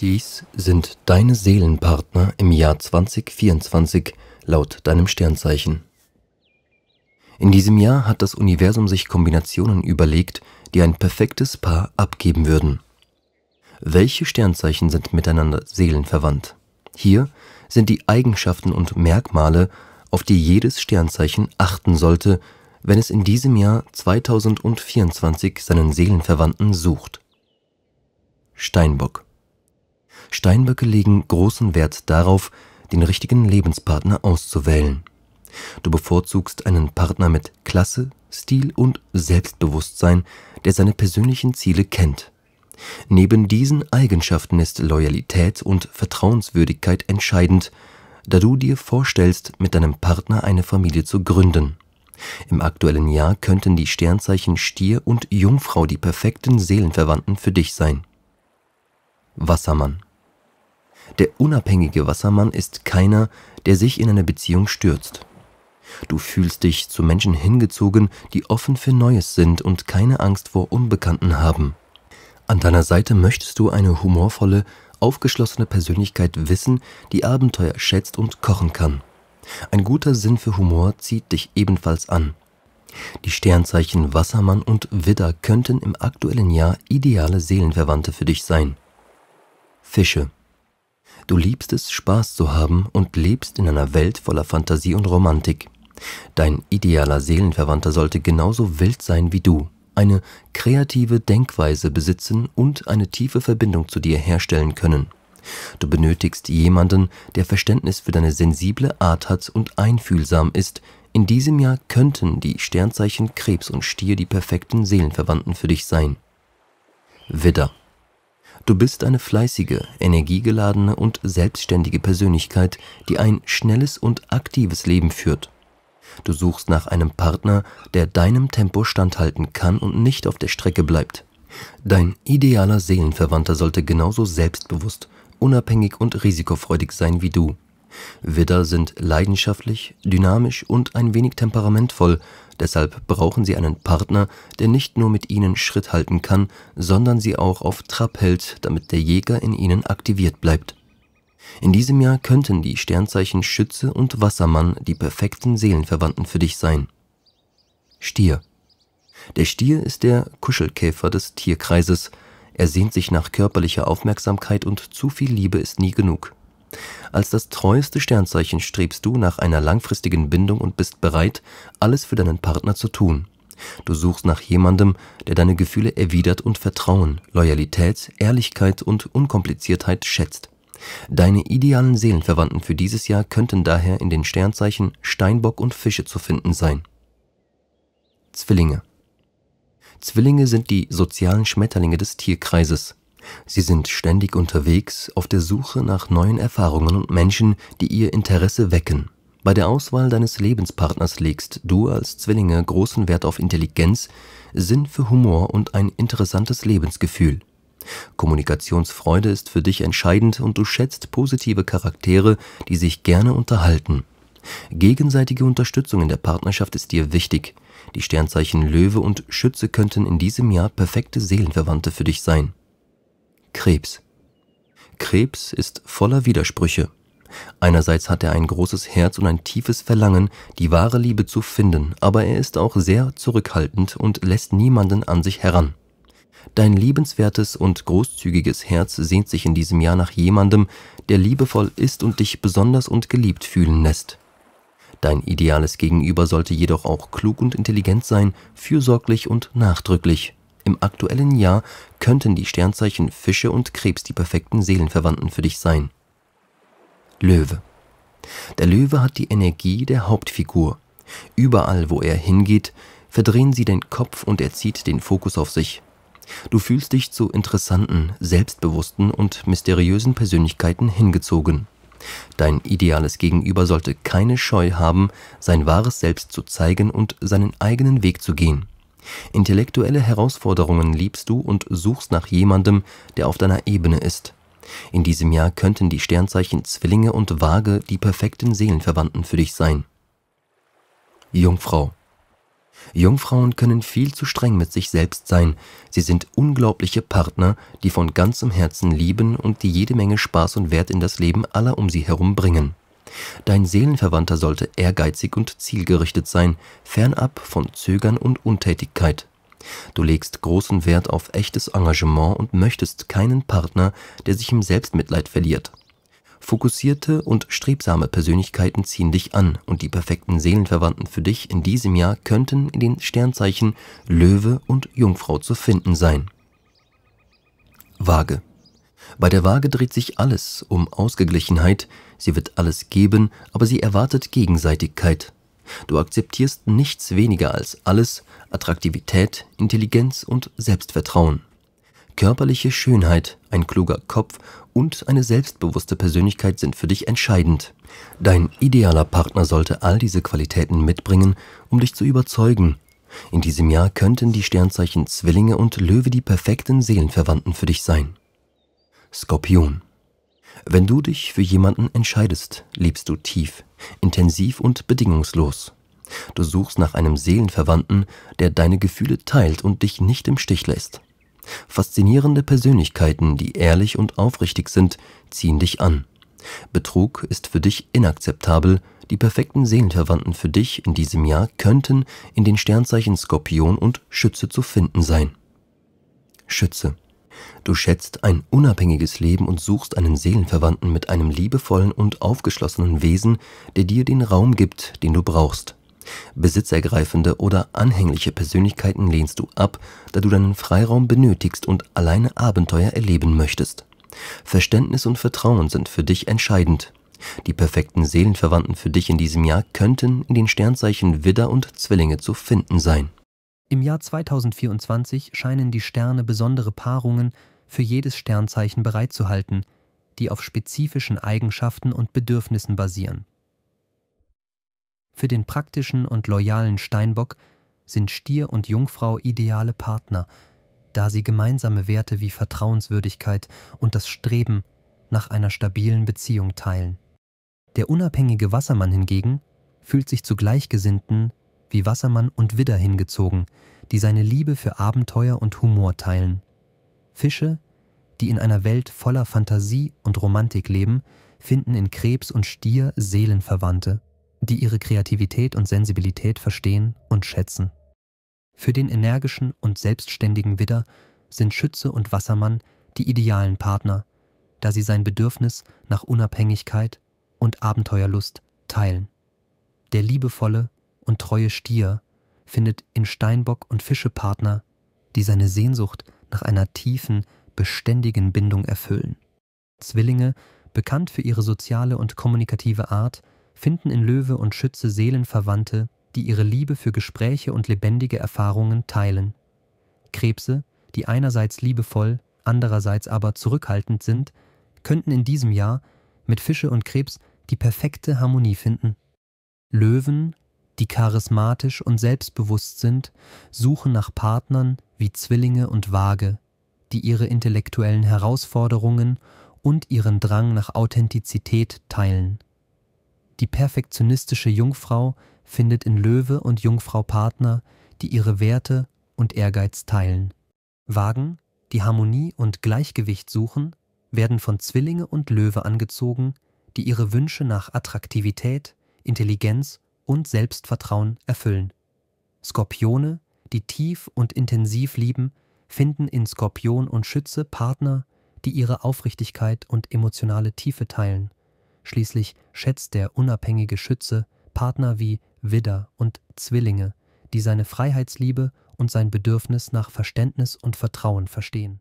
Dies sind deine Seelenpartner im Jahr 2024 laut deinem Sternzeichen. In diesem Jahr hat das Universum sich Kombinationen überlegt, die ein perfektes Paar abgeben würden. Welche Sternzeichen sind miteinander seelenverwandt? Hier sind die Eigenschaften und Merkmale, auf die jedes Sternzeichen achten sollte, wenn es in diesem Jahr 2024 seinen Seelenverwandten sucht. Steinbock Steinböcke legen großen Wert darauf, den richtigen Lebenspartner auszuwählen. Du bevorzugst einen Partner mit Klasse, Stil und Selbstbewusstsein, der seine persönlichen Ziele kennt. Neben diesen Eigenschaften ist Loyalität und Vertrauenswürdigkeit entscheidend, da du dir vorstellst, mit deinem Partner eine Familie zu gründen. Im aktuellen Jahr könnten die Sternzeichen Stier und Jungfrau die perfekten Seelenverwandten für dich sein. Wassermann der unabhängige Wassermann ist keiner, der sich in eine Beziehung stürzt. Du fühlst dich zu Menschen hingezogen, die offen für Neues sind und keine Angst vor Unbekannten haben. An deiner Seite möchtest du eine humorvolle, aufgeschlossene Persönlichkeit wissen, die Abenteuer schätzt und kochen kann. Ein guter Sinn für Humor zieht dich ebenfalls an. Die Sternzeichen Wassermann und Widder könnten im aktuellen Jahr ideale Seelenverwandte für dich sein. Fische Du liebst es, Spaß zu haben und lebst in einer Welt voller Fantasie und Romantik. Dein idealer Seelenverwandter sollte genauso wild sein wie du, eine kreative Denkweise besitzen und eine tiefe Verbindung zu dir herstellen können. Du benötigst jemanden, der Verständnis für deine sensible Art hat und einfühlsam ist. In diesem Jahr könnten die Sternzeichen Krebs und Stier die perfekten Seelenverwandten für dich sein. Widder Du bist eine fleißige, energiegeladene und selbstständige Persönlichkeit, die ein schnelles und aktives Leben führt. Du suchst nach einem Partner, der deinem Tempo standhalten kann und nicht auf der Strecke bleibt. Dein idealer Seelenverwandter sollte genauso selbstbewusst, unabhängig und risikofreudig sein wie du. Widder sind leidenschaftlich, dynamisch und ein wenig temperamentvoll, deshalb brauchen sie einen Partner, der nicht nur mit ihnen Schritt halten kann, sondern sie auch auf Trab hält, damit der Jäger in ihnen aktiviert bleibt. In diesem Jahr könnten die Sternzeichen Schütze und Wassermann die perfekten Seelenverwandten für dich sein. Stier Der Stier ist der Kuschelkäfer des Tierkreises. Er sehnt sich nach körperlicher Aufmerksamkeit und zu viel Liebe ist nie genug. Als das treueste Sternzeichen strebst du nach einer langfristigen Bindung und bist bereit, alles für deinen Partner zu tun. Du suchst nach jemandem, der deine Gefühle erwidert und Vertrauen, Loyalität, Ehrlichkeit und Unkompliziertheit schätzt. Deine idealen Seelenverwandten für dieses Jahr könnten daher in den Sternzeichen Steinbock und Fische zu finden sein. Zwillinge Zwillinge sind die sozialen Schmetterlinge des Tierkreises. Sie sind ständig unterwegs auf der Suche nach neuen Erfahrungen und Menschen, die ihr Interesse wecken. Bei der Auswahl deines Lebenspartners legst du als Zwillinge großen Wert auf Intelligenz, Sinn für Humor und ein interessantes Lebensgefühl. Kommunikationsfreude ist für dich entscheidend und du schätzt positive Charaktere, die sich gerne unterhalten. Gegenseitige Unterstützung in der Partnerschaft ist dir wichtig. Die Sternzeichen Löwe und Schütze könnten in diesem Jahr perfekte Seelenverwandte für dich sein. Krebs. Krebs ist voller Widersprüche. Einerseits hat er ein großes Herz und ein tiefes Verlangen, die wahre Liebe zu finden, aber er ist auch sehr zurückhaltend und lässt niemanden an sich heran. Dein liebenswertes und großzügiges Herz sehnt sich in diesem Jahr nach jemandem, der liebevoll ist und dich besonders und geliebt fühlen lässt. Dein ideales Gegenüber sollte jedoch auch klug und intelligent sein, fürsorglich und nachdrücklich. Im aktuellen Jahr könnten die Sternzeichen Fische und Krebs die perfekten Seelenverwandten für dich sein. Löwe Der Löwe hat die Energie der Hauptfigur. Überall, wo er hingeht, verdrehen sie den Kopf und er zieht den Fokus auf sich. Du fühlst dich zu interessanten, selbstbewussten und mysteriösen Persönlichkeiten hingezogen. Dein ideales Gegenüber sollte keine Scheu haben, sein wahres Selbst zu zeigen und seinen eigenen Weg zu gehen. Intellektuelle Herausforderungen liebst du und suchst nach jemandem, der auf deiner Ebene ist. In diesem Jahr könnten die Sternzeichen Zwillinge und Waage die perfekten Seelenverwandten für dich sein. Jungfrau Jungfrauen können viel zu streng mit sich selbst sein. Sie sind unglaubliche Partner, die von ganzem Herzen lieben und die jede Menge Spaß und Wert in das Leben aller um sie herum bringen. Dein Seelenverwandter sollte ehrgeizig und zielgerichtet sein, fernab von Zögern und Untätigkeit. Du legst großen Wert auf echtes Engagement und möchtest keinen Partner, der sich im Selbstmitleid verliert. Fokussierte und strebsame Persönlichkeiten ziehen dich an und die perfekten Seelenverwandten für dich in diesem Jahr könnten in den Sternzeichen Löwe und Jungfrau zu finden sein. Waage bei der Waage dreht sich alles um Ausgeglichenheit, sie wird alles geben, aber sie erwartet Gegenseitigkeit. Du akzeptierst nichts weniger als alles, Attraktivität, Intelligenz und Selbstvertrauen. Körperliche Schönheit, ein kluger Kopf und eine selbstbewusste Persönlichkeit sind für dich entscheidend. Dein idealer Partner sollte all diese Qualitäten mitbringen, um dich zu überzeugen. In diesem Jahr könnten die Sternzeichen Zwillinge und Löwe die perfekten Seelenverwandten für dich sein. Skorpion. Wenn du dich für jemanden entscheidest, lebst du tief, intensiv und bedingungslos. Du suchst nach einem Seelenverwandten, der deine Gefühle teilt und dich nicht im Stich lässt. Faszinierende Persönlichkeiten, die ehrlich und aufrichtig sind, ziehen dich an. Betrug ist für dich inakzeptabel, die perfekten Seelenverwandten für dich in diesem Jahr könnten in den Sternzeichen Skorpion und Schütze zu finden sein. Schütze Du schätzt ein unabhängiges Leben und suchst einen Seelenverwandten mit einem liebevollen und aufgeschlossenen Wesen, der dir den Raum gibt, den du brauchst. Besitzergreifende oder anhängliche Persönlichkeiten lehnst du ab, da du deinen Freiraum benötigst und alleine Abenteuer erleben möchtest. Verständnis und Vertrauen sind für dich entscheidend. Die perfekten Seelenverwandten für dich in diesem Jahr könnten in den Sternzeichen Widder und Zwillinge zu finden sein. Im Jahr 2024 scheinen die Sterne besondere Paarungen für jedes Sternzeichen bereitzuhalten, die auf spezifischen Eigenschaften und Bedürfnissen basieren. Für den praktischen und loyalen Steinbock sind Stier und Jungfrau ideale Partner, da sie gemeinsame Werte wie Vertrauenswürdigkeit und das Streben nach einer stabilen Beziehung teilen. Der unabhängige Wassermann hingegen fühlt sich zu Gleichgesinnten wie Wassermann und Widder hingezogen, die seine Liebe für Abenteuer und Humor teilen. Fische, die in einer Welt voller Fantasie und Romantik leben, finden in Krebs und Stier Seelenverwandte, die ihre Kreativität und Sensibilität verstehen und schätzen. Für den energischen und selbstständigen Widder sind Schütze und Wassermann die idealen Partner, da sie sein Bedürfnis nach Unabhängigkeit und Abenteuerlust teilen. Der liebevolle, und treue Stier findet in Steinbock und Fische Partner, die seine Sehnsucht nach einer tiefen, beständigen Bindung erfüllen. Zwillinge, bekannt für ihre soziale und kommunikative Art, finden in Löwe und Schütze Seelenverwandte, die ihre Liebe für Gespräche und lebendige Erfahrungen teilen. Krebse, die einerseits liebevoll, andererseits aber zurückhaltend sind, könnten in diesem Jahr mit Fische und Krebs die perfekte Harmonie finden. Löwen die charismatisch und selbstbewusst sind, suchen nach Partnern wie Zwillinge und Waage, die ihre intellektuellen Herausforderungen und ihren Drang nach Authentizität teilen. Die perfektionistische Jungfrau findet in Löwe und Jungfrau Partner, die ihre Werte und Ehrgeiz teilen. Wagen, die Harmonie und Gleichgewicht suchen, werden von Zwillinge und Löwe angezogen, die ihre Wünsche nach Attraktivität, Intelligenz und Selbstvertrauen erfüllen. Skorpione, die tief und intensiv lieben, finden in Skorpion und Schütze Partner, die ihre Aufrichtigkeit und emotionale Tiefe teilen. Schließlich schätzt der unabhängige Schütze Partner wie Widder und Zwillinge, die seine Freiheitsliebe und sein Bedürfnis nach Verständnis und Vertrauen verstehen.